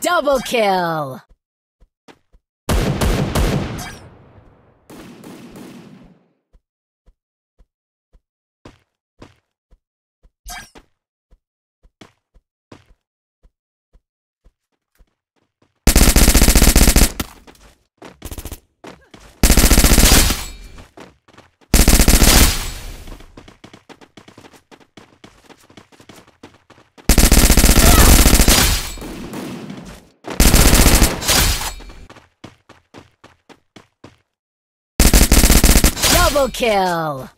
Double kill! Double kill!